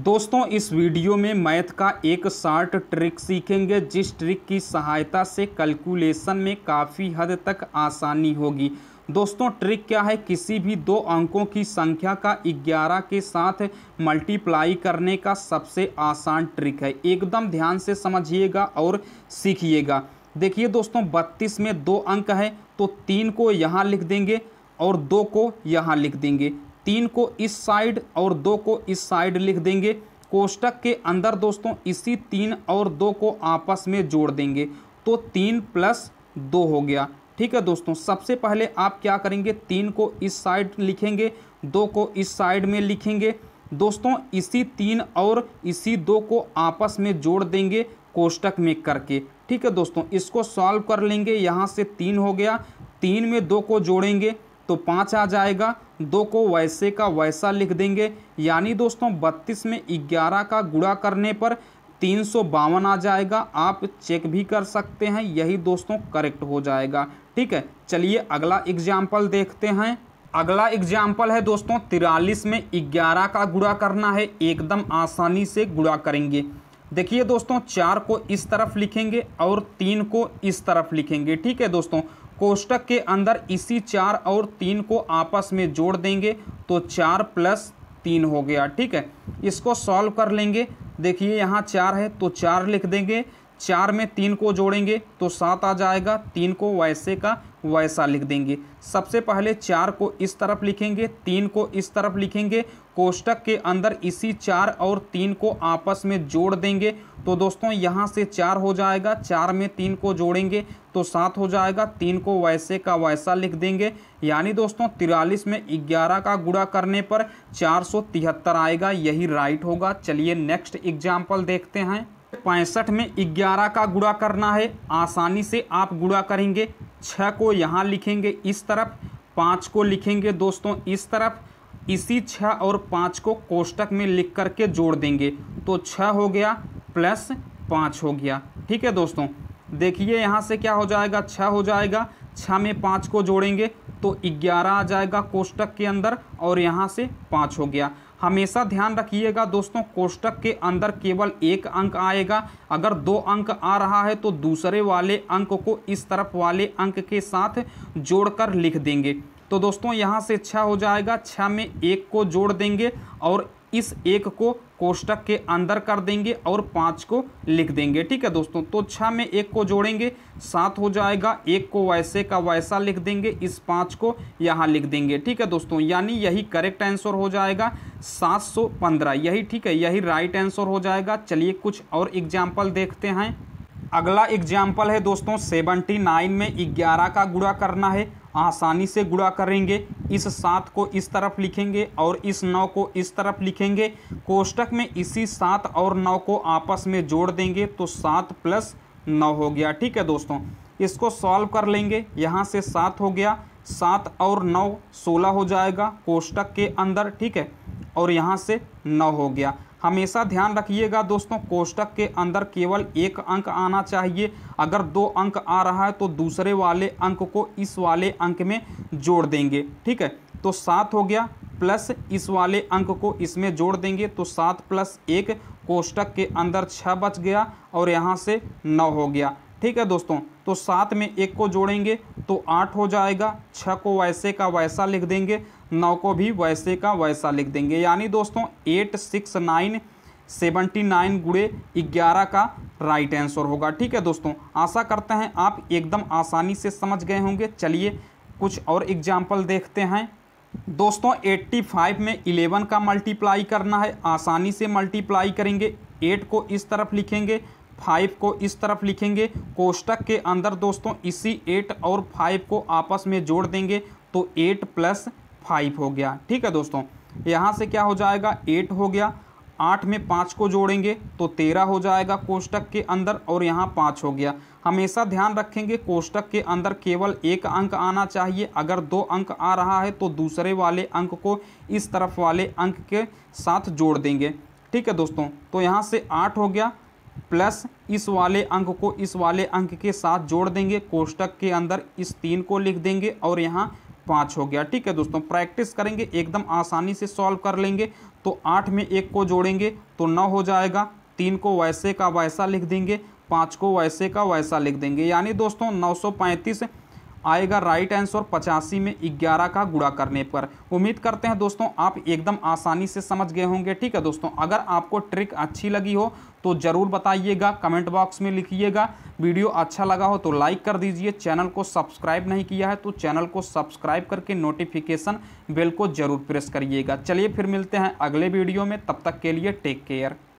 दोस्तों इस वीडियो में मैथ का एक शार्ट ट्रिक सीखेंगे जिस ट्रिक की सहायता से कैलकुलेशन में काफ़ी हद तक आसानी होगी दोस्तों ट्रिक क्या है किसी भी दो अंकों की संख्या का 11 के साथ मल्टीप्लाई करने का सबसे आसान ट्रिक है एकदम ध्यान से समझिएगा और सीखिएगा देखिए दोस्तों 32 में दो अंक है तो तीन को यहाँ लिख देंगे और दो को यहाँ लिख देंगे तीन को इस साइड और दो को इस साइड लिख देंगे कोष्टक के अंदर दोस्तों इसी तीन और दो को आपस में जोड़ देंगे तो तीन प्लस दो हो गया ठीक है दोस्तों सबसे पहले आप क्या करेंगे तीन को इस साइड लिखेंगे दो को इस साइड में लिखेंगे दोस्तों इसी तीन और इसी दो को आपस में जोड़ देंगे कोष्टक में करके ठीक है दोस्तों इसको सॉल्व कर लेंगे यहाँ से तीन हो गया तीन में दो को जोड़ेंगे तो पाँच आ जाएगा दो को वैसे का वैसा लिख देंगे यानी दोस्तों बत्तीस में ग्यारह का गुड़ा करने पर तीन सौ बावन आ जाएगा आप चेक भी कर सकते हैं यही दोस्तों करेक्ट हो जाएगा ठीक है चलिए अगला एग्जाम्पल देखते हैं अगला एग्जाम्पल है दोस्तों तिरालीस में ग्यारह का गुड़ा करना है एकदम आसानी से गुड़ा करेंगे देखिए दोस्तों चार को इस तरफ लिखेंगे और तीन को इस तरफ लिखेंगे ठीक है दोस्तों कोष्टक के अंदर इसी चार और तीन को आपस में जोड़ देंगे तो चार प्लस तीन हो गया ठीक है इसको सॉल्व कर लेंगे देखिए यहाँ चार है तो चार लिख देंगे चार में तीन को जोड़ेंगे तो सात आ जाएगा तीन को वैसे का वैसा लिख देंगे सबसे पहले चार को इस तरफ लिखेंगे तीन को इस तरफ लिखेंगे कोष्टक के अंदर इसी चार और तीन को आपस में जोड़ देंगे तो दोस्तों यहाँ से चार हो जाएगा चार में तीन को जोड़ेंगे तो सात हो जाएगा तीन को वैसे का वैसा लिख देंगे यानी दोस्तों तिरालीस में ग्यारह का गुड़ा करने पर चार सौ तिहत्तर आएगा यही राइट होगा चलिए नेक्स्ट एग्जाम्पल देखते हैं पैंसठ में ग्यारह का गुड़ा करना है आसानी से आप गुड़ा करेंगे छः को यहाँ लिखेंगे इस तरफ पाँच को लिखेंगे दोस्तों इस तरफ इसी छः और पाँच को कोष्टक में लिख करके जोड़ देंगे तो छः हो गया प्लस पाँच हो गया ठीक है दोस्तों देखिए यहाँ से क्या हो जाएगा छः हो जाएगा छः में पाँच को जोड़ेंगे तो ग्यारह आ जाएगा कोष्टक के अंदर और यहाँ से पाँच हो गया हमेशा ध्यान रखिएगा दोस्तों कोष्टक के अंदर केवल एक अंक आएगा अगर दो अंक आ रहा है तो दूसरे वाले अंक को इस तरफ वाले अंक के साथ जोड़कर लिख देंगे तो दोस्तों यहाँ से छः हो जाएगा छः में एक को जोड़ देंगे और इस एक को कोष्टक के अंदर कर देंगे और पाँच को लिख देंगे ठीक है दोस्तों तो छः में एक को जोड़ेंगे सात हो जाएगा एक को वैसे का वैसा लिख देंगे इस पाँच को यहाँ लिख देंगे ठीक है दोस्तों यानी यही करेक्ट आंसर हो जाएगा सात सौ पंद्रह यही ठीक है यही राइट आंसर हो जाएगा चलिए कुछ और एग्जाम्पल देखते हैं अगला एग्जाम्पल है दोस्तों सेवेंटी नाइन में ग्यारह का गुड़ा करना है आसानी से गुड़ा करेंगे इस सात को इस तरफ लिखेंगे और इस नौ को इस तरफ लिखेंगे कोष्टक में इसी सात और नौ को आपस में जोड़ देंगे तो सात प्लस नौ हो गया ठीक है दोस्तों इसको सॉल्व कर लेंगे यहाँ से सात हो गया सात और नौ सोलह हो जाएगा कोष्टक के अंदर ठीक है और यहाँ से नौ हो गया हमेशा ध्यान रखिएगा दोस्तों कोष्टक के अंदर केवल एक अंक आना चाहिए अगर दो अंक आ रहा है तो दूसरे वाले अंक को इस वाले अंक में जोड़ देंगे ठीक है तो सात हो गया प्लस इस वाले अंक को इसमें जोड़ देंगे तो सात प्लस एक कोष्टक के अंदर छः बच गया और यहाँ से नौ हो गया ठीक है दोस्तों तो सात में एक को जोड़ेंगे तो आठ हो जाएगा छः को वैसे का वैसा लिख देंगे नौ को भी वैसे का वैसा लिख देंगे यानी दोस्तों eight six nine seventy nine गुड़े ग्यारह का राइट आंसर होगा ठीक है दोस्तों आशा करते हैं आप एकदम आसानी से समझ गए होंगे चलिए कुछ और एग्जाम्पल देखते हैं दोस्तों 85 में 11 का मल्टीप्लाई करना है आसानी से मल्टीप्लाई करेंगे 8 को इस तरफ लिखेंगे 5 को इस तरफ लिखेंगे कोष्टक के अंदर दोस्तों इसी 8 और 5 को आपस में जोड़ देंगे तो 8 प्लस फाइव हो गया ठीक है दोस्तों यहाँ से क्या हो जाएगा एट हो गया आठ में पाँच को जोड़ेंगे तो तेरह हो जाएगा कोष्टक के अंदर और यहाँ पाँच हो गया हमेशा ध्यान रखेंगे कोष्टक के अंदर केवल एक अंक आना चाहिए अगर दो अंक आ रहा है तो दूसरे वाले अंक को इस तरफ वाले अंक के साथ जोड़ देंगे ठीक है दोस्तों तो यहाँ से आठ हो गया प्लस इस वाले अंक को इस वाले अंक के साथ जोड़ देंगे कोष्टक के अंदर इस तीन को लिख देंगे और यहाँ पाँच हो गया ठीक है दोस्तों प्रैक्टिस करेंगे एकदम आसानी से सॉल्व कर लेंगे तो आठ में एक को जोड़ेंगे तो नौ हो जाएगा तीन को वैसे का वैसा लिख देंगे पाँच को वैसे का वैसा लिख देंगे यानी दोस्तों नौ सौ पैंतीस आएगा राइट आंसर पचासी में ग्यारह का गुड़ा करने पर उम्मीद करते हैं दोस्तों आप एकदम आसानी से समझ गए होंगे ठीक है दोस्तों अगर आपको ट्रिक अच्छी लगी हो तो ज़रूर बताइएगा कमेंट बॉक्स में लिखिएगा वीडियो अच्छा लगा हो तो लाइक कर दीजिए चैनल को सब्सक्राइब नहीं किया है तो चैनल को सब्सक्राइब करके नोटिफिकेशन बेल को ज़रूर प्रेस करिएगा चलिए फिर मिलते हैं अगले वीडियो में तब तक के लिए टेक केयर